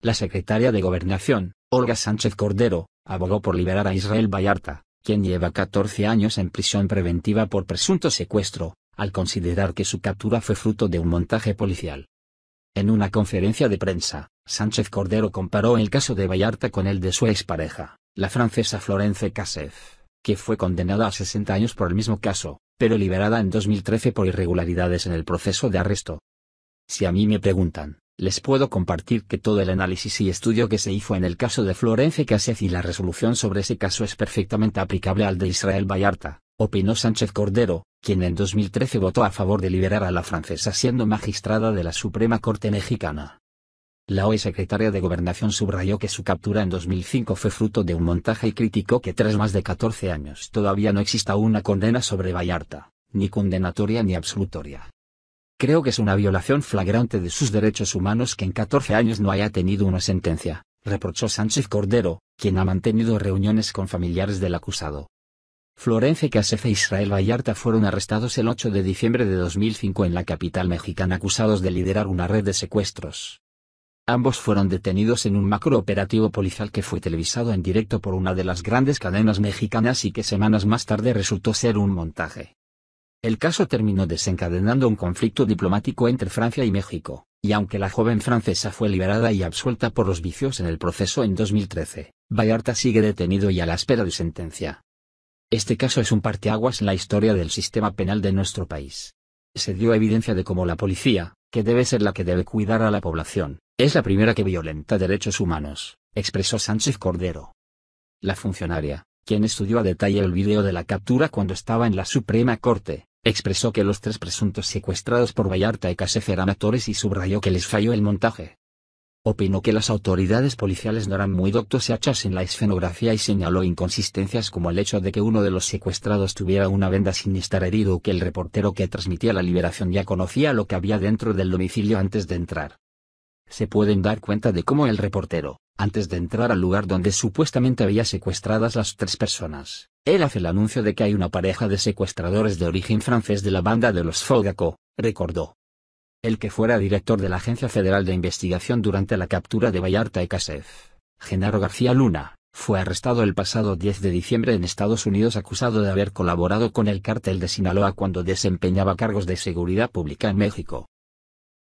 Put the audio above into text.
La secretaria de Gobernación, Olga Sánchez Cordero, abogó por liberar a Israel Vallarta, quien lleva 14 años en prisión preventiva por presunto secuestro, al considerar que su captura fue fruto de un montaje policial. En una conferencia de prensa, Sánchez Cordero comparó el caso de Vallarta con el de su expareja, la francesa Florence Cassef, que fue condenada a 60 años por el mismo caso, pero liberada en 2013 por irregularidades en el proceso de arresto. Si a mí me preguntan, les puedo compartir que todo el análisis y estudio que se hizo en el caso de Florence Cassez y la resolución sobre ese caso es perfectamente aplicable al de Israel Vallarta, opinó Sánchez Cordero, quien en 2013 votó a favor de liberar a la francesa siendo magistrada de la Suprema Corte Mexicana. La hoy secretaria de Gobernación subrayó que su captura en 2005 fue fruto de un montaje y criticó que tras más de 14 años todavía no exista una condena sobre Vallarta, ni condenatoria ni absolutoria. Creo que es una violación flagrante de sus derechos humanos que en 14 años no haya tenido una sentencia, reprochó Sánchez Cordero, quien ha mantenido reuniones con familiares del acusado. Florence Casef e Israel Vallarta fueron arrestados el 8 de diciembre de 2005 en la capital mexicana acusados de liderar una red de secuestros. Ambos fueron detenidos en un macrooperativo policial que fue televisado en directo por una de las grandes cadenas mexicanas y que semanas más tarde resultó ser un montaje. El caso terminó desencadenando un conflicto diplomático entre Francia y México, y aunque la joven francesa fue liberada y absuelta por los vicios en el proceso en 2013, Vallarta sigue detenido y a la espera de sentencia. Este caso es un parteaguas en la historia del sistema penal de nuestro país. Se dio evidencia de cómo la policía, que debe ser la que debe cuidar a la población, es la primera que violenta derechos humanos, expresó Sánchez Cordero. La funcionaria, quien estudió a detalle el video de la captura cuando estaba en la Suprema Corte, expresó que los tres presuntos secuestrados por Vallarta y Casef eran actores y subrayó que les falló el montaje. Opinó que las autoridades policiales no eran muy doctos en la escenografía y señaló inconsistencias como el hecho de que uno de los secuestrados tuviera una venda sin estar herido o que el reportero que transmitía la liberación ya conocía lo que había dentro del domicilio antes de entrar. Se pueden dar cuenta de cómo el reportero, antes de entrar al lugar donde supuestamente había secuestradas las tres personas, él hace el anuncio de que hay una pareja de secuestradores de origen francés de la banda de los Fogaco, recordó. El que fuera director de la Agencia Federal de Investigación durante la captura de Vallarta y Casef, Genaro García Luna, fue arrestado el pasado 10 de diciembre en Estados Unidos acusado de haber colaborado con el cártel de Sinaloa cuando desempeñaba cargos de seguridad pública en México.